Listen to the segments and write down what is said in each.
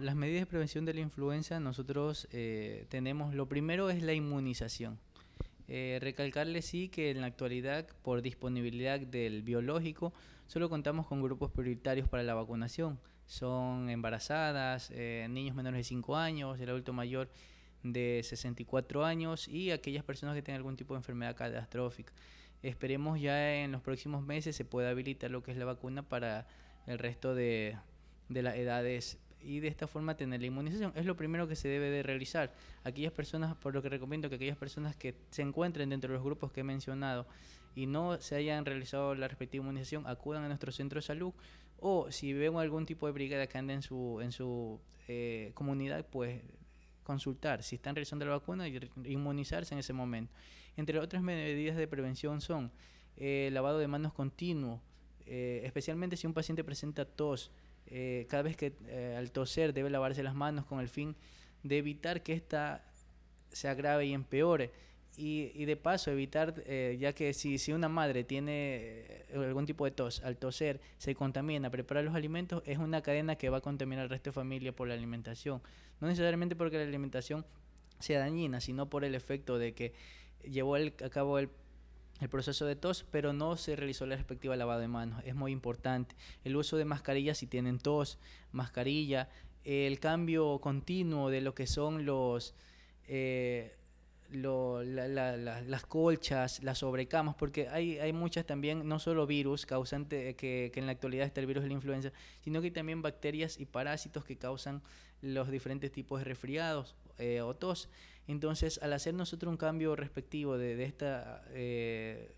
Las medidas de prevención de la influenza, nosotros eh, tenemos, lo primero es la inmunización. Eh, recalcarle sí que en la actualidad, por disponibilidad del biológico, solo contamos con grupos prioritarios para la vacunación. Son embarazadas, eh, niños menores de 5 años, el adulto mayor de 64 años y aquellas personas que tienen algún tipo de enfermedad catastrófica. Esperemos ya en los próximos meses se pueda habilitar lo que es la vacuna para el resto de, de las edades y de esta forma tener la inmunización. Es lo primero que se debe de realizar. Aquellas personas, por lo que recomiendo que aquellas personas que se encuentren dentro de los grupos que he mencionado y no se hayan realizado la respectiva inmunización, acudan a nuestro centro de salud o si ven algún tipo de brigada que anda en su, en su eh, comunidad, pues consultar si están realizando la vacuna y inmunizarse en ese momento. Entre otras medidas de prevención son eh, lavado de manos continuo, eh, especialmente si un paciente presenta tos, eh, cada vez que eh, al toser debe lavarse las manos con el fin de evitar que esta se agrave y empeore. Y, de paso, evitar, eh, ya que si, si una madre tiene algún tipo de tos, al toser se contamina, preparar los alimentos, es una cadena que va a contaminar al resto de familia por la alimentación. No necesariamente porque la alimentación sea dañina, sino por el efecto de que llevó a cabo el el proceso de tos, pero no se realizó la respectiva lavado de manos. Es muy importante. El uso de mascarillas si tienen tos, mascarilla, el cambio continuo de lo que son los... Eh, las colchas, las sobrecamas, porque hay, muchas también, no solo virus causante, eh, que, en la actualidad está el virus de la influenza, sino que hay también bacterias y parásitos que causan los diferentes tipos de resfriados eh, o tos. Entonces, al hacer nosotros un cambio respectivo de, esta, eh,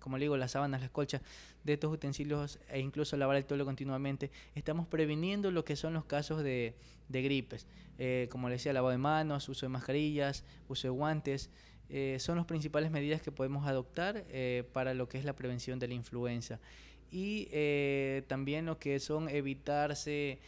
como le digo, las sábanas, las colchas, de estos utensilios e incluso lavar el tolo continuamente, estamos previniendo lo que son los casos de, gripes. Eh, como le decía, lavado de manos, uso de mascarillas, uso de guantes. Eh, son las principales medidas que podemos adoptar para lo que es la prevención de la influenza. Y también lo que son evitarse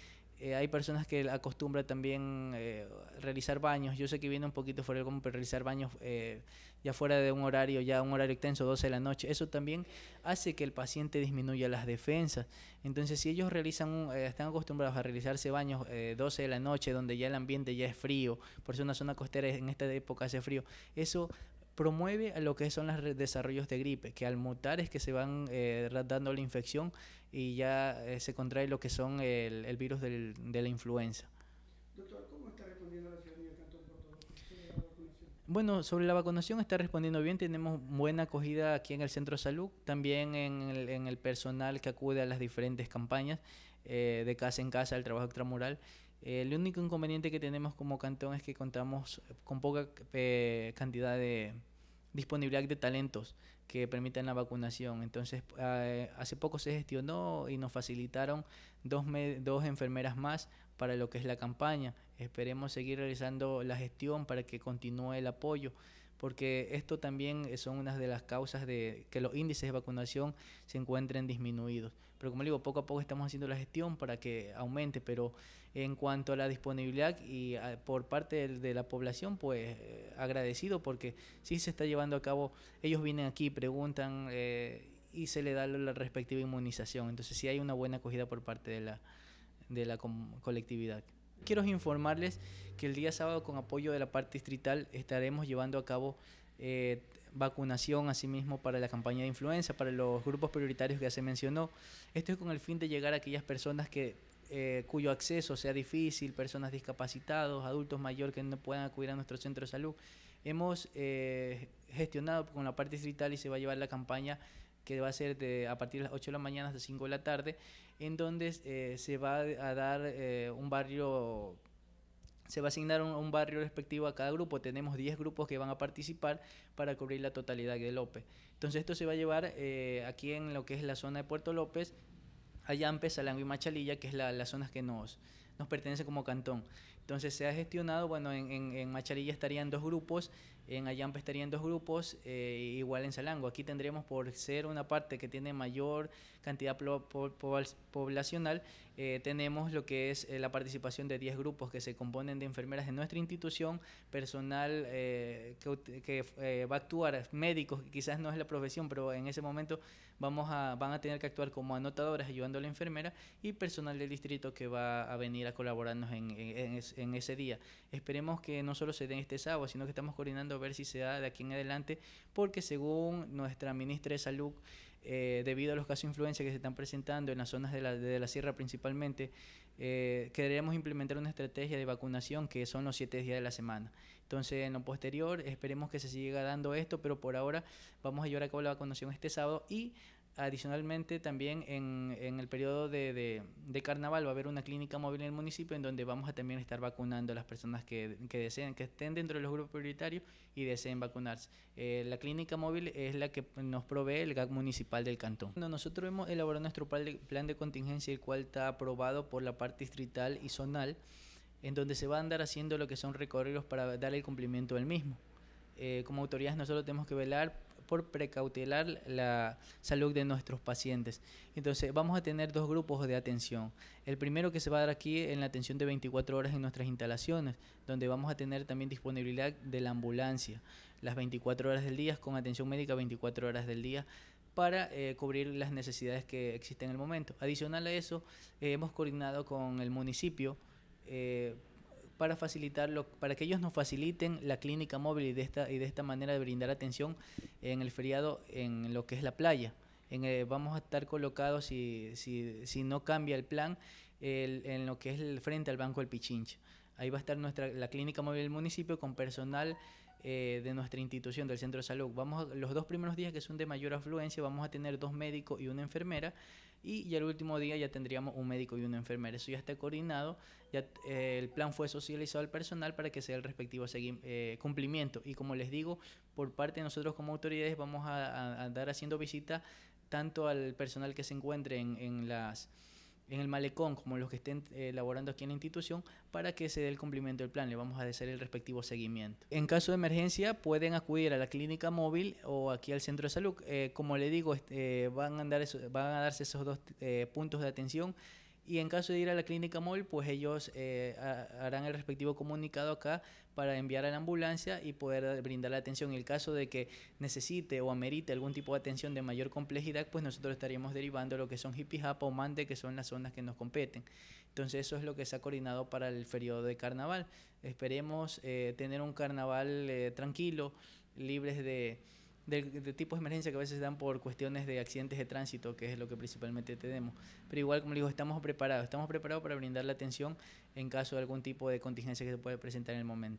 eh, hay personas que acostumbran también eh, realizar baños. Yo sé que viene un poquito fuera como pero realizar baños eh, ya fuera de un horario, ya un horario extenso, 12 de la noche. Eso también hace que el paciente disminuya las defensas. Entonces, si ellos realizan están acostumbrados a realizarse baños 12 de la noche, donde ya el ambiente ya es frío, por eso una zona costera en esta época hace frío, eso promueve a lo que son los desarrollos de gripe, que al mutar es que se van eh, dando la infección y ya eh, se contrae lo que son el, el virus del, de la influenza. Doctor, ¿cómo está respondiendo la ciudadanía tanto por Bueno, sobre la vacunación está respondiendo bien, tenemos buena acogida aquí en el centro de salud, también en el, en el personal que acude a las diferentes campañas eh, de casa en casa, el trabajo extramural. el único inconveniente que tenemos como cantón es que contamos con poca cantidad de, disponibilidad de talentos que permitan la vacunación. Entonces, eh, hace poco se gestionó y nos facilitaron dos, dos enfermeras más para lo que es la campaña. Esperemos seguir realizando la gestión para que continúe el apoyo porque esto también eh, son unas de las causas de que los índices de vacunación se encuentren disminuidos. Pero como digo, poco a poco estamos haciendo la gestión para que aumente, pero en cuanto a la disponibilidad y ah, por parte de, la población, pues eh, agradecido porque sí se está llevando a cabo, ellos vienen aquí, preguntan eh, y se le da la respectiva inmunización. Entonces sí hay una buena acogida por parte de la, de la colectividad quiero informarles que el día sábado, con apoyo de la parte distrital, estaremos llevando a cabo eh, vacunación, asimismo, para la campaña de influenza, para los grupos prioritarios que ya se mencionó. Esto es con el fin de llegar a aquellas personas que eh, cuyo acceso sea difícil, personas discapacitados, adultos mayores que no puedan acudir a nuestro centro de salud. Hemos eh, gestionado con la parte distrital y se va a llevar la campaña que va a ser de, a partir de las 8 de la mañana hasta 5 de la tarde, en donde eh, se va a dar eh, un barrio, se va a asignar un, barrio respectivo a cada grupo. Tenemos 10 grupos que van a participar para cubrir la totalidad de López. Entonces esto se va a llevar eh, aquí en lo que es la zona de Puerto López, Ayampe, Salango y Machalilla, que es la, las zonas que nos, nos pertenece como cantón. Entonces se ha gestionado, bueno, en, en, en Machalilla estarían dos grupos, en Ayampa estarían dos grupos, eh, igual en Salango. Aquí tendríamos por ser una parte que tiene mayor cantidad poblacional, eh, tenemos lo que es eh, la participación de 10 grupos que se componen de enfermeras de nuestra institución, personal que, va a actuar, médicos, quizás no es la profesión, pero en ese momento vamos a, van a tener que actuar como anotadoras ayudando a la enfermera y personal del distrito que va a venir a colaborarnos en, en ese día. Esperemos que no solo se den este sábado, sino que estamos coordinando ver si se da de aquí en adelante, porque según nuestra ministra de Salud, eh, debido a los casos de influencia que se están presentando en las zonas de la, de la sierra principalmente, eh, queremos implementar una estrategia de vacunación que son los siete días de la semana. Entonces, en lo posterior, esperemos que se siga dando esto, pero por ahora vamos a llevar a cabo la vacunación este sábado y adicionalmente también en, el periodo de, carnaval va a haber una clínica móvil en el municipio en donde vamos a también estar vacunando a las personas que, deseen, que estén dentro de los grupos prioritarios y deseen vacunarse. Eh, la clínica móvil es la que nos provee el GAC municipal del cantón. nosotros hemos elaborado nuestro plan de contingencia, el cual está aprobado por la parte distrital y zonal, en donde se va a andar haciendo lo que son recorridos para dar el cumplimiento del mismo. Eh, como autoridades nosotros tenemos que velar por precautelar la salud de nuestros pacientes. Entonces, vamos a tener dos grupos de atención. El primero que se va a dar aquí en la atención de 24 horas en nuestras instalaciones, donde vamos a tener también disponibilidad de la ambulancia, las 24 horas del día, con atención médica 24 horas del día para eh, cubrir las necesidades que existen en el momento. Adicional a eso, eh, hemos coordinado con el municipio eh, para facilitarlo, para que ellos nos faciliten la clínica móvil y de esta, y de esta manera de brindar atención en el feriado en lo que es la playa. En, eh, vamos a estar colocados, si, si, si no cambia el plan, en lo que es el frente al Banco del Pichincha. Ahí va a estar nuestra, la clínica móvil del municipio con personal eh, de nuestra institución, del centro de salud. Vamos los dos primeros días que son de mayor afluencia, vamos a tener dos médicos y una enfermera. Y ya el último día ya tendríamos un médico y una enfermera. Eso ya está coordinado. Ya eh, el plan fue socializado al personal para que sea el respectivo eh, cumplimiento. Y como les digo, por parte de nosotros como autoridades vamos a, andar haciendo visita tanto al personal que se encuentre en las en el malecón como los que estén elaborando eh, aquí en la institución para que se dé el cumplimiento del plan. Le vamos a hacer el respectivo seguimiento. En caso de emergencia pueden acudir a la clínica móvil o aquí al centro de salud. Eh, como le digo, este, van, a andar eso, van a darse esos dos eh, puntos de atención y en caso de ir a la clínica móvil, pues ellos eh, harán el respectivo comunicado acá para enviar a la ambulancia y poder brindar la atención. En el caso de que necesite o amerite algún tipo de atención de mayor complejidad, pues nosotros estaríamos derivando lo que son hapa o Mande, que son las zonas que nos competen. Entonces eso es lo que se ha coordinado para el periodo de carnaval. Esperemos eh, tener un carnaval eh, tranquilo, libres de de, tipos de emergencia que a veces se dan por cuestiones de accidentes de tránsito, que es lo que principalmente tenemos. Pero igual, como le digo, estamos preparados, estamos preparados para brindar la atención en caso de algún tipo de contingencia que se pueda presentar en el momento.